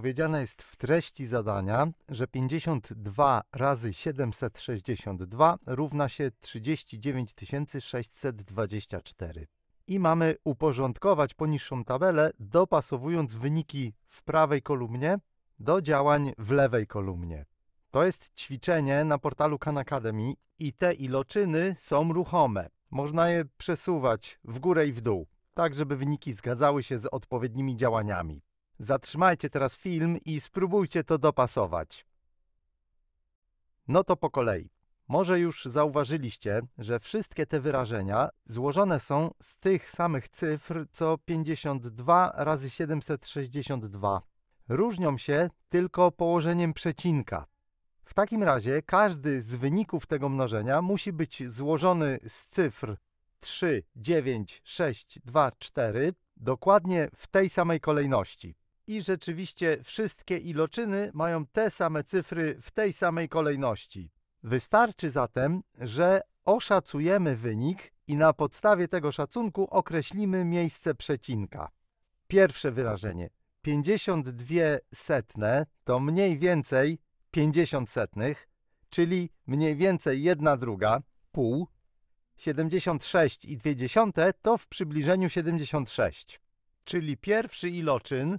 powiedziane jest w treści zadania, że 52 razy 762 równa się 39 624. I mamy uporządkować poniższą tabelę, dopasowując wyniki w prawej kolumnie do działań w lewej kolumnie. To jest ćwiczenie na portalu Khan Academy i te iloczyny są ruchome. Można je przesuwać w górę i w dół, tak żeby wyniki zgadzały się z odpowiednimi działaniami. Zatrzymajcie teraz film i spróbujcie to dopasować. No to po kolei. Może już zauważyliście, że wszystkie te wyrażenia złożone są z tych samych cyfr co 52 razy 762. Różnią się tylko położeniem przecinka. W takim razie każdy z wyników tego mnożenia musi być złożony z cyfr 3, 9, 6, 2, 4 dokładnie w tej samej kolejności i rzeczywiście wszystkie iloczyny mają te same cyfry w tej samej kolejności. Wystarczy zatem, że oszacujemy wynik i na podstawie tego szacunku określimy miejsce przecinka. Pierwsze wyrażenie 52 setne to mniej więcej 50 setnych, czyli mniej więcej 1 druga, pół. 2 to w przybliżeniu 76. Czyli pierwszy iloczyn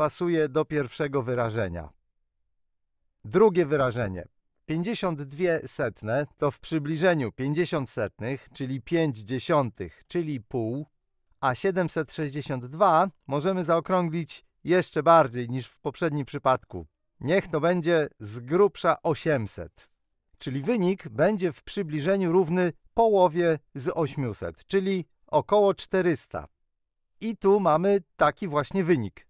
pasuje do pierwszego wyrażenia. Drugie wyrażenie. 52 setne to w przybliżeniu 50 setnych, czyli 5 dziesiątych, czyli pół, a 762 możemy zaokrąglić jeszcze bardziej niż w poprzednim przypadku. Niech to będzie z grubsza 800, czyli wynik będzie w przybliżeniu równy połowie z 800, czyli około 400. I tu mamy taki właśnie wynik.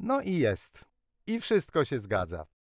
No i jest. I wszystko się zgadza.